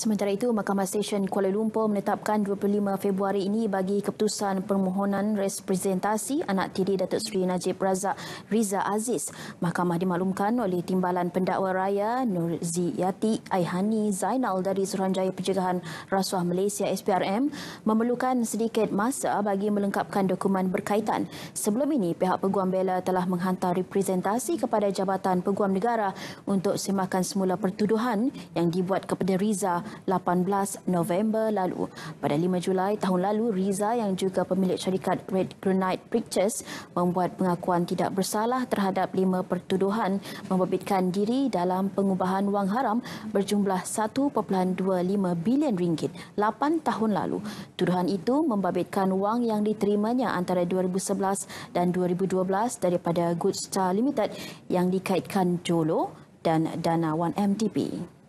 Sementara itu, Mahkamah Stesen Kuala Lumpur menetapkan 25 Februari ini bagi keputusan permohonan representasi anak tiri Datuk Seri Najib Razak Riza Aziz. Mahkamah dimaklumkan oleh Timbalan Pendakwa Raya Nur Ziyati Aihani Zainal dari Suruhanjaya Pencegahan Rasuah Malaysia SPRM memerlukan sedikit masa bagi melengkapkan dokumen berkaitan. Sebelum ini, pihak Peguam Bela telah menghantar representasi kepada Jabatan Peguam Negara untuk semakan semula pertuduhan yang dibuat kepada Riza Aziz 18 November lalu. Pada 5 Julai tahun lalu, Riza yang juga pemilik syarikat Red Granite Pictures membuat pengakuan tidak bersalah terhadap lima pertuduhan membebitkan diri dalam pengubahan wang haram berjumlah 1.25 bilion ringgit 8 tahun lalu. Tuduhan itu membabitkan wang yang diterimanya antara 2011 dan 2012 daripada Good Star Limited yang dikaitkan Jolo dan Dana 1 MTP.